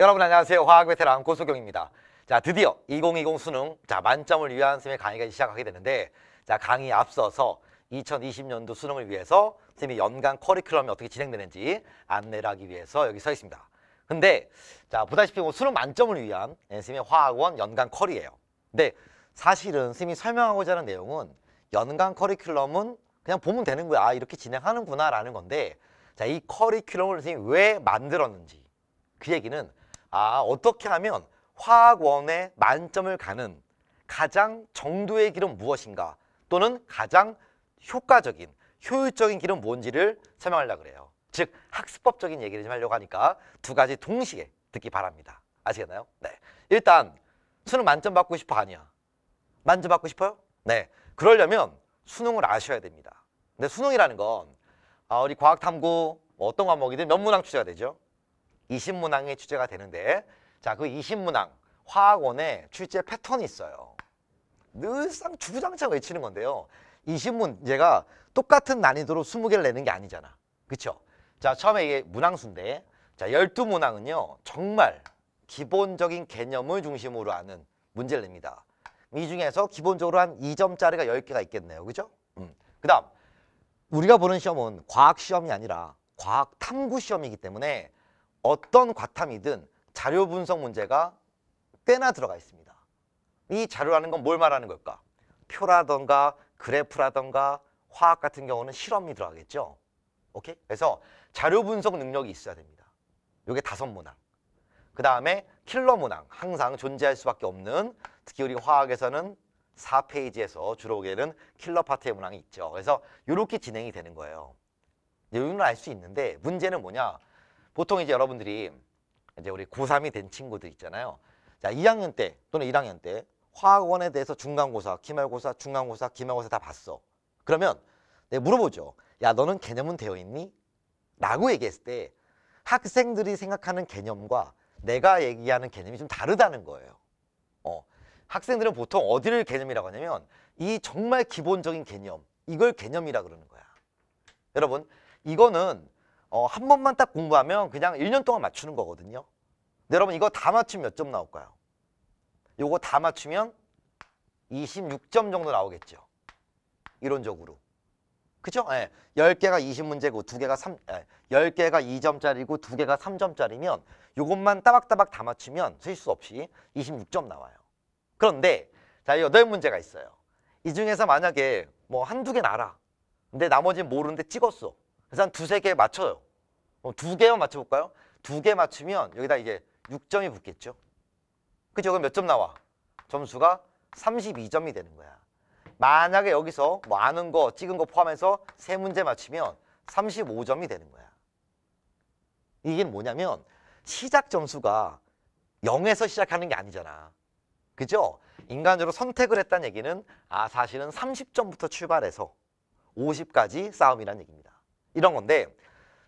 여러분 안녕하세요. 화학 베테랑 고수경입니다. 자, 드디어 2020 수능 자 만점을 위한 쌤의 강의가 시작하게 되는데 자, 강의 앞서서 2020년도 수능을 위해서 쌤이 연간 커리큘럼이 어떻게 진행되는지 안내를 하기 위해서 여기 서 있습니다. 근데 자, 보다시피 뭐 수능 만점을 위한 예, 쌤의 화학원 연간 커리예요. 근데 사실은 쌤이 설명하고자 하는 내용은 연간 커리큘럼은 그냥 보면 되는 거야. 아, 이렇게 진행하는구나라는 건데 자, 이 커리큘럼을 쌤이 왜 만들었는지 그 얘기는 아 어떻게 하면 화학원의 만점을 가는 가장 정도의 길은 무엇인가 또는 가장 효과적인 효율적인 길은 뭔지를 설명하려고 그래요 즉 학습법적인 얘기를 좀 하려고 하니까 두 가지 동시에 듣기 바랍니다 아시겠나요? 네 일단 수능 만점 받고 싶어 아니야 만점 받고 싶어요? 네 그러려면 수능을 아셔야 됩니다 근데 수능이라는 건 아, 우리 과학탐구 뭐 어떤 과목이든 몇 문항 출제가 되죠 이신문항의주제가 되는데 자 그 이신문항 화학원의 출제 패턴이 있어요. 늘상 주구장창 외치는 건데요. 이신문제가 똑같은 난이도로 20개를 내는 게 아니잖아. 그렇죠? 자 처음에 이게 문항수인데 자 12문항은요. 정말 기본적인 개념을 중심으로 하는 문제를 냅니다. 이 중에서 기본적으로 한 2점짜리가 10개가 있겠네요. 그죠? 음. 그 다음 우리가 보는 시험은 과학 시험이 아니라 과학 탐구 시험이기 때문에 어떤 과탐이든 자료 분석 문제가 꽤나 들어가 있습니다. 이 자료라는 건 뭘 말하는 걸까? 표라던가 그래프라던가 화학 같은 경우는 실험이 들어가겠죠. 오케이? 그래서 자료 분석 능력이 있어야 됩니다. 요게 다섯 문항. 그 다음에 킬러 문항. 항상 존재할 수밖에 없는 특히 우리 화학에서는 4페이지에서 주로 오게는 킬러 파트의 문항이 있죠. 그래서 요렇게 진행이 되는 거예요. 이유는 알수 있는데 문제는 뭐냐? 보통 이제 여러분들이 이제 우리 고삼이된 친구들 있잖아요. 자, 2학년 때 또는 1학년 때 화학원에 대해서 중간고사, 기말고사, 중간고사, 기말고사 다 봤어. 그러면 내 물어보죠. 야, 너는 개념은 되어 있니? 라고 얘기했을 때 학생들이 생각하는 개념과 내가 얘기하는 개념이 좀 다르다는 거예요. 어. 학생들은 보통 어디를 개념이라고 하냐면 이 정말 기본적인 개념, 이걸 개념이라 고 그러는 거야. 여러분, 이거는 어, 한 번만 딱 공부하면 그냥 1년 동안 맞추는 거거든요. 근데 여러분 이거 다 맞추면 몇 점 나올까요? 이거다 맞추면 26점 정도 나오겠죠. 이론적으로. 그죠? 예. 10개가 20문제고 2개가 3 예. 10개가 2점짜리고 2개가 3점짜리면 이것만 따박따박 다 맞추면 실수 없이 26점 나와요. 그런데 자, 여 문제가 있어요. 이 중에서 만약에 뭐 한 두 개 나라. 근데 나머지는 모르는데 찍었어. 그래서 한 두세 개 맞춰요. 두 개만 맞춰볼까요? 두 개 맞추면 여기다 이제 6점이 붙겠죠. 그죠? 그럼 몇 점 나와? 점수가 32점이 되는 거야. 만약에 여기서 뭐 아는 거, 찍은 거 포함해서 세 문제 맞추면 35점이 되는 거야. 이게 뭐냐면 시작 점수가 0에서 시작하는 게 아니잖아. 그죠? 인간적으로 선택을 했다는 얘기는 아 사실은 30점부터 출발해서 50까지 싸움이란 얘기입니다. 이런 건데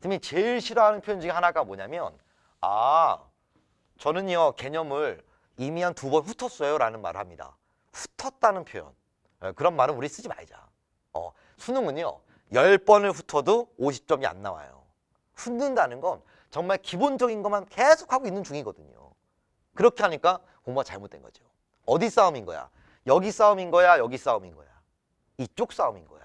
선생님이 제일 싫어하는 표현 중에 하나가 뭐냐면 아 저는요 개념을 이미 한 두 번 훑었어요 라는 말을 합니다. 훑었다는 표현. 예, 그런 말은 우리 쓰지 말자. 어, 수능은요. 열번을 훑어도 오십 점이안 나와요. 훑는다는 건 정말 기본적인 것만 계속 하고 있는 중이거든요. 그렇게 하니까 공부가 잘못된 거죠. 어디 싸움인 거야? 여기 싸움인 거야? 여기 싸움인 거야? 이쪽 싸움인 거야?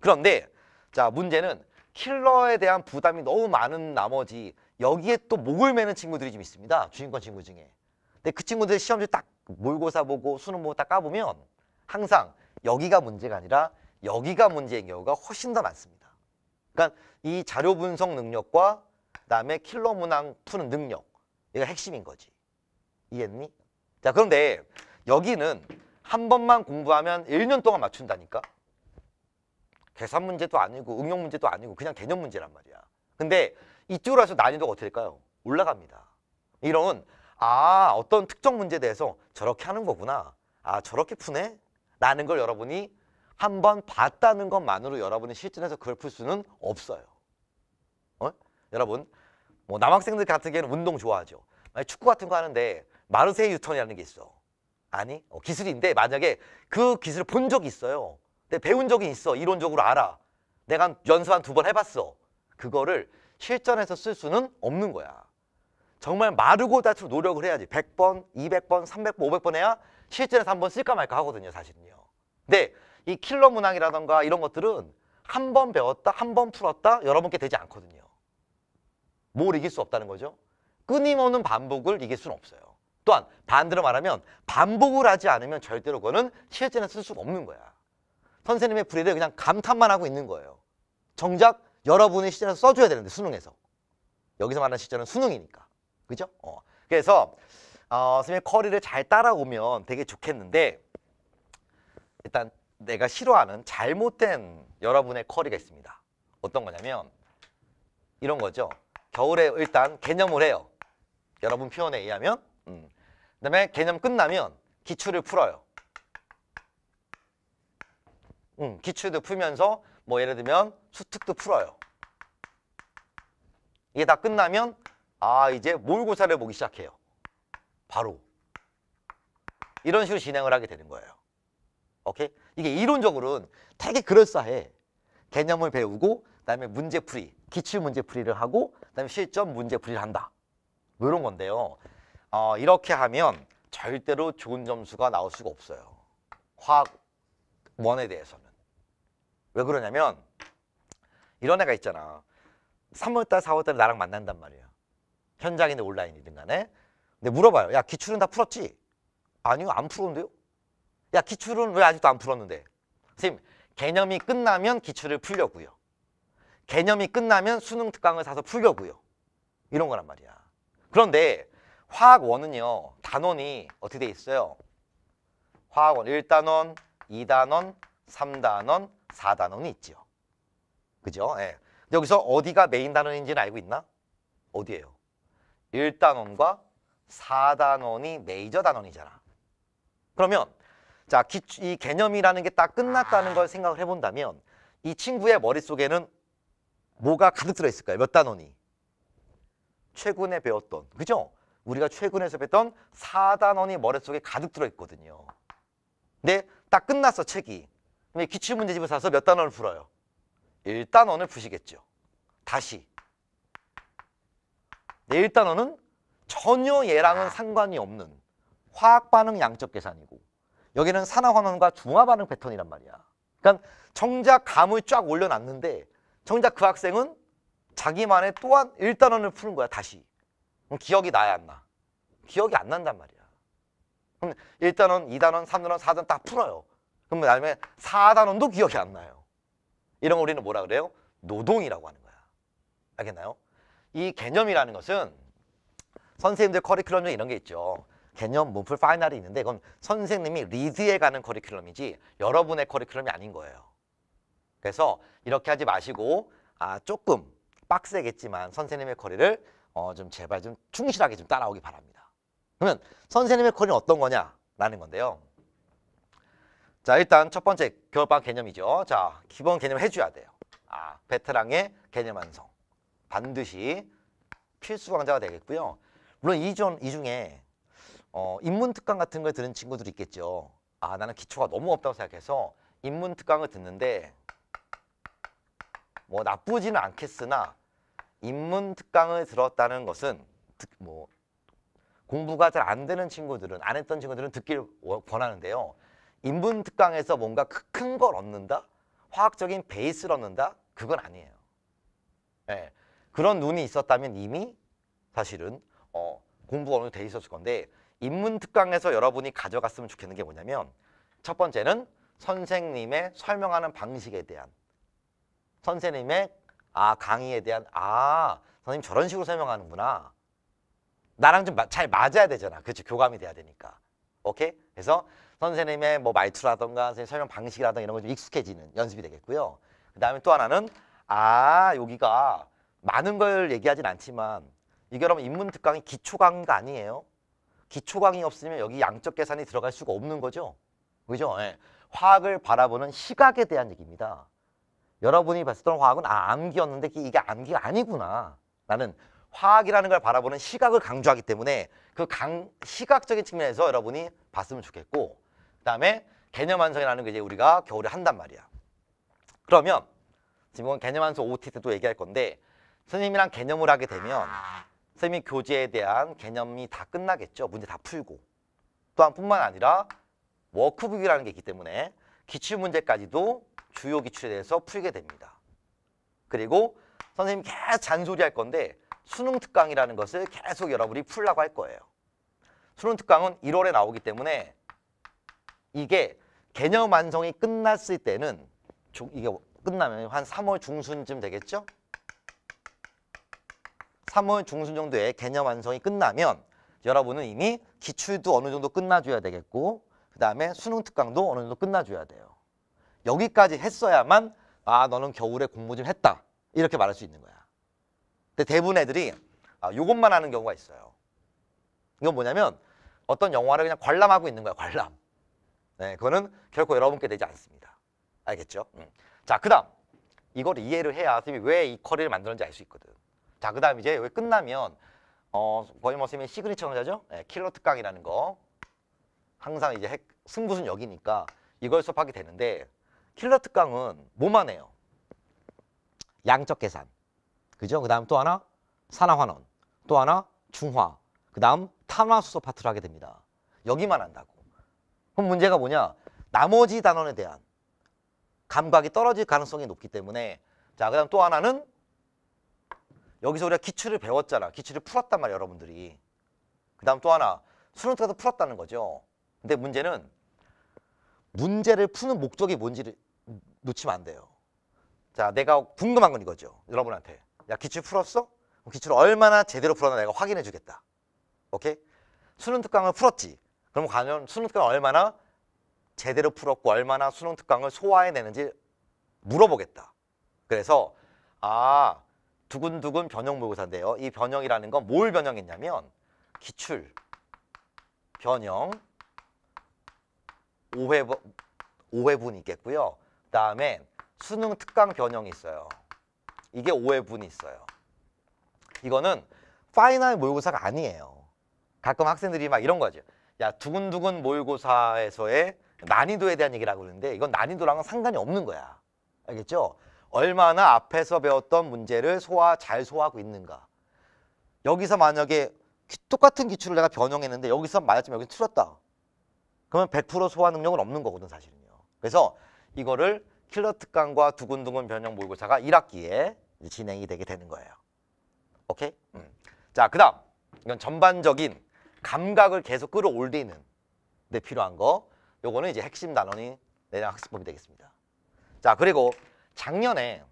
그런데 자 문제는 킬러에 대한 부담이 너무 많은 나머지 여기에 또 목을 매는 친구들이 좀 있습니다. 주인권 친구 중에. 근데 그 친구들 시험지 딱몰고사 보고 수능 보고 딱 까보면 항상 여기가 문제가 아니라 여기가 문제인 경우가 훨씬 더 많습니다. 그러니까 이 자료 분석 능력과 그다음에 킬러 문항 푸는 능력 이가 핵심인 거지. 이해했니? 자 그런데 여기는 한 번만 공부하면 1년 동안 맞춘다니까. 계산 문제도 아니고 응용 문제도 아니고 그냥 개념 문제란 말이야. 근데 이쪽으로 와서 난이도가 어떻게 될까요? 올라갑니다. 이런 아 어떤 특정 문제에 대해서 저렇게 하는 거구나. 아 저렇게 푸네? 라는 걸 여러분이 한번 봤다는 것만으로 여러분이 실전에서 그걸 풀 수는 없어요. 어? 여러분 뭐 남학생들 같은 경우는 운동 좋아하죠. 축구 같은 거 하는데 마르세유 턴이라는 게 있어. 아니 어, 기술인데 만약에 그 기술을 본 적이 있어요. 내 네, 배운 적이 있어. 이론적으로 알아. 내가 연습 한두 번 해봤어. 그거를 실전에서 쓸 수는 없는 거야. 정말 마르고 다도고 노력을 해야지. 100번, 200번, 300번, 500번 해야 실전에서 한 번 쓸까 말까 하거든요. 사실은요. 근데 이 킬러 문항이라던가 이런 것들은 한 번 배웠다, 한 번 풀었다 여러분께 되지 않거든요. 뭘 이길 수 없다는 거죠. 끊임없는 반복을 이길 수는 없어요. 또한 반대로 말하면 반복을 하지 않으면 절대로 그거는 실전에 서쓸 수가 없는 거야. 선생님의 불의를 그냥 감탄만 하고 있는 거예요. 정작 여러분의 시절에서 써줘야 되는데 수능에서. 여기서 말하는 시절은 수능이니까. 그죠? 어. 그래서 어, 선생님의 커리를 잘 따라오면 되게 좋겠는데 일단 내가 싫어하는 잘못된 여러분의 커리가 있습니다. 어떤 거냐면 이런 거죠. 겨울에 일단 개념을 해요. 여러분 표현에 의하면. 음. 그다음에 개념 끝나면 기출을 풀어요. 음, 기출도 풀면서 뭐 예를 들면 수특도 풀어요. 이게 다 끝나면 아 이제 모의고사를 보기 시작해요. 바로 이런 식으로 진행을 하게 되는 거예요. 오케이? 이게 이론적으로는 되게 그럴싸해. 개념을 배우고 그다음에 문제풀이, 기출 문제풀이를 하고 그다음에 실전 문제풀이를 한다. 뭐 이런 건데요. 어, 이렇게 하면 절대로 좋은 점수가 나올 수가 없어요. 화학 원에 대해서는. 왜 그러냐면 이런 애가 있잖아. 3월달, 4월달 나랑 만난단 말이야. 현장이든 온라인이든 간에. 근데 물어봐요. 야, 기출은 다 풀었지? 아니요, 안 풀었는데요. 야, 기출은 왜 아직도 안 풀었는데? 선생님, 개념이 끝나면 기출을 풀려고요. 개념이 끝나면 수능 특강을 사서 풀려고요. 이런 거란 말이야. 그런데 화학원은요, 단원이 어떻게 돼 있어요? 화학원 1단원, 2단원, 3단원, 4단원이 있죠 그죠? 예. 여기서 어디가 메인 단원인지는 알고 있나? 어디예요? 1단원과 4단원이 메이저 단원이잖아. 그러면 자, 기, 이 개념이라는 게 딱 끝났다는 아. 걸 생각을 해본다면 이 친구의 머릿속에는 뭐가 가득 들어있을까요? 몇 단원이? 최근에 배웠던, 그죠? 우리가 최근에 배웠던 4단원이 머릿속에 가득 들어있거든요. 근데 딱 끝났어, 책이. 기출문제집을 사서 몇 단원을 풀어요? 1단원을 푸시겠죠. 다시. 네, 1단원은 전혀 얘랑은 상관이 없는 화학반응 양적 계산이고 여기는 산화환원과 중화반응 패턴이란 말이야. 그러니까 정작 감을 쫙 올려놨는데 정작 그 학생은 자기만의 또한 1단원을 푸는 거야 다시. 그럼 기억이 나야 안 나? 기억이 안 난단 말이야. 그럼 1단원, 2단원, 3단원, 4단원 다 풀어요. 그럼 다음에 사단원도 기억이 안 나요. 이런 거 우리는 뭐라 그래요? 노동이라고 하는 거야. 알겠나요? 이 개념이라는 것은 선생님들 커리큘럼에 이런 게 있죠. 개념, 문풀, 파이널이 있는데 그건 선생님이 리드해 가는 커리큘럼이지 여러분의 커리큘럼이 아닌 거예요. 그래서 이렇게 하지 마시고 아 조금 빡세겠지만 선생님의 커리를 어, 좀 제발 좀 충실하게 좀 따라오기 바랍니다. 그러면 선생님의 커리는 어떤 거냐라는 건데요. 자 일단 첫 번째 겨울방학 개념이죠. 자 기본 개념 해줘야 돼요. 아 베테랑의 개념 완성 반드시 필수 강좌가 되겠고요. 물론 이전 이 중에 어, 인문 특강 같은 걸 들은 친구들이 있겠죠. 아 나는 기초가 너무 없다고 생각해서 인문 특강을 듣는데 뭐 나쁘지는 않겠으나 인문 특강을 들었다는 것은 뭐 공부가 잘 안 되는 친구들은 안 했던 친구들은 듣길 원하는데요 인문 특강에서 뭔가 큰 걸 얻는다? 화학적인 베이스를 얻는다? 그건 아니에요. 네. 그런 눈이 있었다면 이미 사실은 어, 공부가 어느 정도 돼 있었을 건데 인문 특강에서 여러분이 가져갔으면 좋겠는 게 뭐냐면 첫 번째는 선생님의 설명하는 방식에 대한 선생님의 아 강의에 대한 아 선생님 저런 식으로 설명하는구나 나랑 좀 잘 맞아야 되잖아 그렇지 교감이 돼야 되니까 오케이 그래서 선생님의 뭐 말투라던가 선생님 설명 방식이라던가 이런 걸좀 익숙해지는 연습이 되겠고요. 그 다음에 또 하나는 아 여기가 많은 걸 얘기하진 않지만 이게 여러분 인문특강이 기초강의가 아니에요. 기초강의 없으면 여기 양적 계산이 들어갈 수가 없는 거죠. 그죠? 예. 화학을 바라보는 시각에 대한 얘기입니다. 여러분이 봤었던 화학은 아 암기였는데 이게 암기가 아니구나. 나는 화학이라는 걸 바라보는 시각을 강조하기 때문에 그 강, 시각적인 측면에서 여러분이 봤으면 좋겠고 그다음에 개념 완성이라는 게 이제 우리가 겨울에 한단 말이야. 그러면 지금 은 개념 완성 OT 때도 얘기할 건데 선생님이랑 개념을 하게 되면 선생님이 교재에 대한 개념이 다 끝나겠죠. 문제 다 풀고. 또한 뿐만 아니라 워크북이라는 게 있기 때문에 기출 문제까지도 주요 기출에 대해서 풀게 됩니다. 그리고 선생님 이 계속 잔소리 할 건데 수능 특강이라는 것을 계속 여러분이 풀라고 할 거예요. 수능 특강은 1월에 나오기 때문에 이게 개념 완성이 끝났을 때는 이게 끝나면 한 3월 중순쯤 되겠죠? 3월 중순 정도에 개념 완성이 끝나면 여러분은 이미 기출도 어느 정도 끝나줘야 되겠고 그 다음에 수능 특강도 어느 정도 끝나줘야 돼요. 여기까지 했어야만 아 너는 겨울에 공부 좀 했다 이렇게 말할 수 있는 거야. 근데 대부분 애들이 아, 요것만 하는 경우가 있어요. 이건 뭐냐면 어떤 영화를 그냥 관람하고 있는 거야 관람. 네, 그거는 결코 여러분께 되지 않습니다. 알겠죠? 음. 자, 그 다음. 이걸 이해를 해야 선생님이 왜 이 커리를 만드는지 알 수 있거든. 자, 그 다음 이제 여기 끝나면 어, 버니머 뭐 선생님의 시그니처 강좌죠? 네, 킬러 특강이라는 거. 항상 이제 핵, 승부순 여기니까 이걸 수업하게 되는데 킬러 특강은 뭐만 해요? 양적 계산. 그죠? 그 다음 또 하나 산화환원. 또 하나 중화. 그 다음 탄화수소 파트를 하게 됩니다. 여기만 한다고. 그럼 문제가 뭐냐? 나머지 단원에 대한 감각이 떨어질 가능성이 높기 때문에 자, 그다음 또 하나는 여기서 우리가 기출을 배웠잖아. 기출을 풀었단 말이야, 여러분들이. 그다음 또 하나 수능 때도 풀었다는 거죠. 근데 문제는 문제를 푸는 목적이 뭔지를 놓치면 안 돼요. 자, 내가 궁금한 건 이거죠. 여러분한테. 야, 기출 풀었어? 기출 얼마나 제대로 풀었나 내가 확인해 주겠다. 오케이? 수능 특강을 풀었지. 그럼 과연 수능 특강 얼마나 제대로 풀었고 얼마나 수능 특강을 소화해내는지 물어보겠다. 그래서 아 두근두근 변형 모의고사인데요. 이 변형이라는 건 뭘 변형했냐면 기출, 변형, 오해 5회분이 있겠고요. 그 다음에 수능 특강 변형이 있어요. 이게 5회분이 있어요. 이거는 파이널 모의고사가 아니에요. 가끔 학생들이 막 이런 거죠. 야 두근두근 모의고사에서의 난이도에 대한 얘기라고 그러는데 이건 난이도랑은 상관이 없는 거야. 알겠죠? 얼마나 앞에서 배웠던 문제를 소화 잘 소화하고 있는가. 여기서 만약에 똑같은 기출을 내가 변형했는데 여기서 맞았지만 여기 틀렸다. 그러면 100% 소화 능력은 없는 거거든 사실은요. 그래서 이거를 킬러 특강과 두근두근 변형 모의고사가 1학기에 진행이 되게 되는 거예요. 오케이? 음. 자, 그다음 이건 전반적인 감각을 계속 끌어올리는 데 필요한 거 요거는 이제 핵심 단원이 내장 학습법이 되겠습니다. 자 그리고 작년에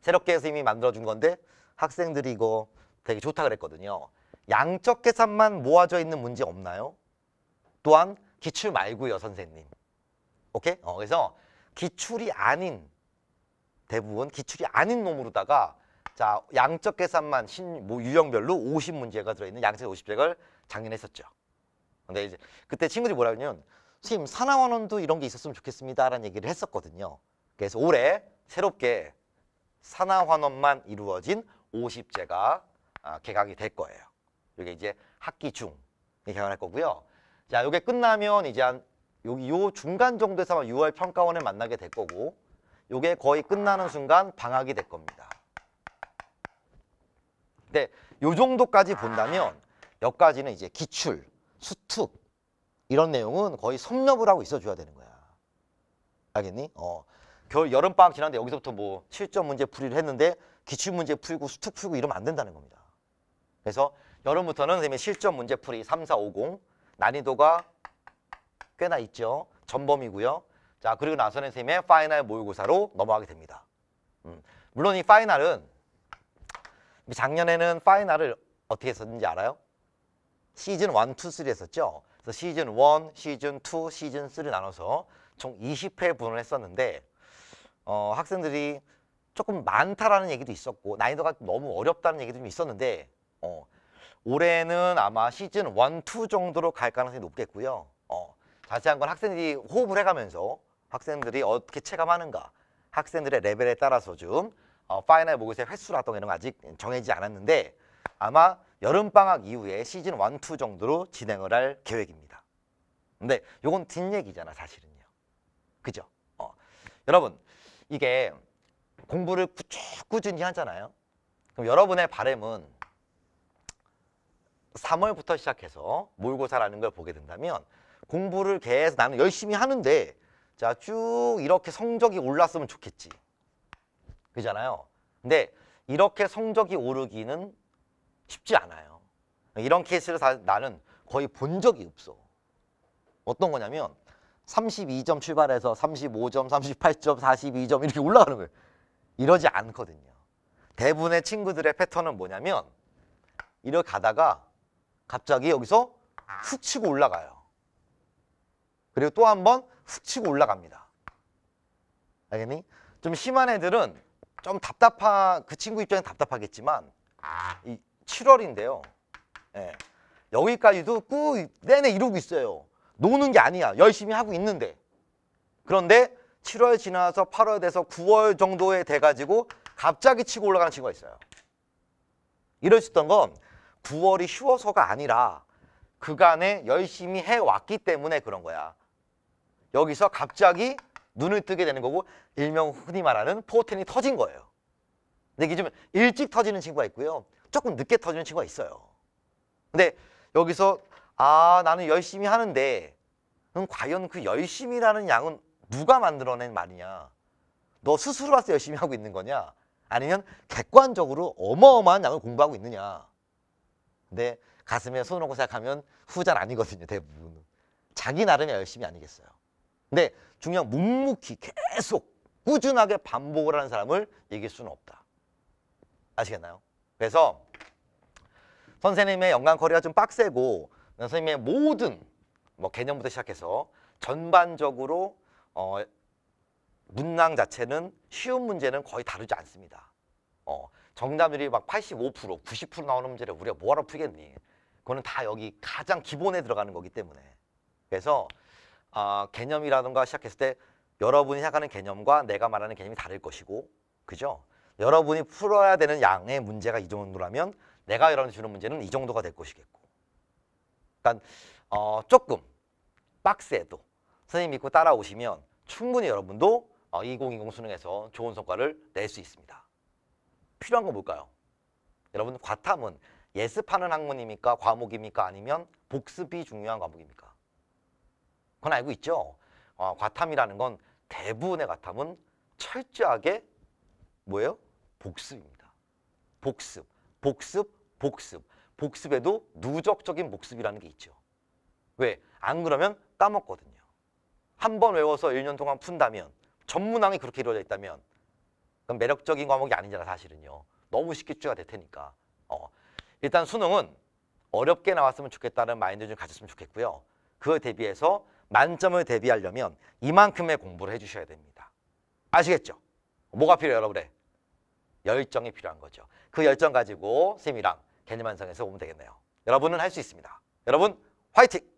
새롭게 선생님이 만들어준 건데 학생들이 이거 되게 좋다 그랬거든요. 양적 계산만 모아져 있는 문제 없나요? 또한 기출 말고요 선생님. 오케이? 어, 그래서 기출이 아닌 대부분 기출이 아닌 놈으로다가 자, 양적 계산만 신, 뭐 유형별로 50문제가 들어있는 양적 50책을 작년에 했었죠. 근데 이제 그때 친구들이 뭐라 그러냐면 선생님 산화원원도 이런 게 있었으면 좋겠습니다라는 얘기를 했었거든요. 그래서 올해 새롭게 산화환원만 이루어진 50제가 아, 개강이 될 거예요. 이게 이제 학기 중에 개강할 거고요. 자, 이게 끝나면 이제 한 여기 요 중간 정도에서 6월 평가원을 만나게 될 거고 요게 거의 끝나는 순간 방학이 될 겁니다. 근요 정도까지 본다면 여기까지는 이제 기출, 수특 이런 내용은 거의 섭렵을 하고 있어줘야 되는 거야. 알겠니? 어. 겨울 여름방학 지났는데 여기서부터 뭐 실전 문제 풀이를 했는데 기출 문제 풀고 수특 풀고 이러면 안 된다는 겁니다. 그래서 여름부터는 선생님이 실전 문제 풀이 3, 4, 5, 0 난이도가 꽤나 있죠. 전범이고요. 자 그리고 나서는 선생님의 파이널 모의고사로 넘어가게 됩니다. 음, 물론 이 파이널은 작년에는 파이널을 어떻게 했었는지 알아요? 시즌 1, 2, 3 했었죠. 그래서 시즌 1, 시즌 2, 시즌 3 나눠서 총 20회 분을 했었는데 어, 학생들이 조금 많다라는 얘기도 있었고 난이도가 너무 어렵다는 얘기도 좀 있었는데 어, 올해는 아마 시즌 1, 2 정도로 갈 가능성이 높겠고요. 어, 자세한 건 학생들이 호흡을 해가면서 학생들이 어떻게 체감하는가 학생들의 레벨에 따라서 좀 어, 파이널 모의고의 횟수라든가 이런 거 아직 정해지지 않았는데 아마 여름방학 이후에 시즌 원, 투 정도로 진행을 할 계획입니다. 근데 이건 뒷얘기잖아 사실은요. 그죠? 어. 여러분 이게 공부를 꾸준히 하잖아요. 그럼 여러분의 바램은 3월부터 시작해서 모의고사라는 걸 보게 된다면 공부를 계속 나는 열심히 하는데 자쭉 이렇게 성적이 올랐으면 좋겠지. 되잖아요. 근데 이렇게 성적이 오르기는 쉽지 않아요. 이런 케이스를 사, 나는 거의 본 적이 없어. 어떤 거냐면 32점 출발해서 35점, 38점, 42점 이렇게 올라가는 거예요. 이러지 않거든요. 대부분의 친구들의 패턴은 뭐냐면 이렇게 가다가 갑자기 여기서 훅 치고 올라가요. 그리고 또 한 번 훅 치고 올라갑니다. 알겠니? 좀 심한 애들은 좀 답답한 그 친구 입장에 답답하겠지만 이 7월인데요. 예. 여기까지도 꾸 내내 이러고 있어요. 노는 게 아니야. 열심히 하고 있는데. 그런데 7월 지나서 8월 돼서 9월 정도에 돼가지고 갑자기 치고 올라가는 친구가 있어요. 이럴 수 있던 건 9월이 쉬워서가 아니라 그간에 열심히 해왔기 때문에 그런 거야. 여기서 갑자기 눈을 뜨게 되는 거고 일명 흔히 말하는 포텐이 터진 거예요. 근데 이게 좀 일찍 터지는 친구가 있고요. 조금 늦게 터지는 친구가 있어요. 근데 여기서 아 나는 열심히 하는데 그럼 음, 과연 그 열심이라는 양은 누가 만들어낸 말이냐. 너 스스로라서 열심히 하고 있는 거냐. 아니면 객관적으로 어마어마한 양을 공부하고 있느냐. 근데 가슴에 손을 놓고 생각하면 후자 아니거든요. 대부분. 자기 나름의 열심이 아니겠어요. 근데 중요한 묵묵히 계속 꾸준하게 반복을 하는 사람을 이길 수는 없다. 아시겠나요? 그래서 선생님의 연간 커리가 좀 빡세고 선생님의 모든 뭐 개념부터 시작해서 전반적으로 어, 문항 자체는 쉬운 문제는 거의 다루지 않습니다. 어, 정답률이 막 85%, 90% 나오는 문제를 우리가 뭐하러 풀겠니? 그거는 다 여기 가장 기본에 들어가는 거기 때문에. 그래서 어, 개념이라든가 시작했을 때 여러분이 생각하는 개념과 내가 말하는 개념이 다를 것이고 그죠? 여러분이 풀어야 되는 양의 문제가 이 정도라면 내가 여러분 주는 문제는 이 정도가 될 것이겠고 일단 그러니까, 어, 조금 박스에도 선생님 믿고 따라오시면 충분히 여러분도 어, 2020 수능에서 좋은 성과를 낼 수 있습니다. 필요한 건 뭘까요? 여러분 과탐은 예습하는 학문입니까? 과목입니까? 아니면 복습이 중요한 과목입니까? 그건 알고 있죠. 어, 과탐이라는 건 대부분의 과탐은 철저하게 뭐예요? 복습입니다. 복습, 복습, 복습. 복습에도 누적적인 복습이라는 게 있죠. 왜? 안 그러면 까먹거든요. 한 번 외워서 1년 동안 푼다면 전문항이 그렇게 이루어져 있다면 그럼 매력적인 과목이 아니잖아 사실은요. 너무 쉽게 추가 될 테니까. 어. 일단 수능은 어렵게 나왔으면 좋겠다는 마인드 좀 가졌으면 좋겠고요. 그에 대비해서 만점을 대비하려면 이만큼의 공부를 해주셔야 됩니다. 아시겠죠? 뭐가 필요해요, 여러분의? 열정이 필요한 거죠. 그 열정 가지고 쌤이랑 개념 완성해서 오면 되겠네요. 여러분은 할 수 있습니다. 여러분 화이팅!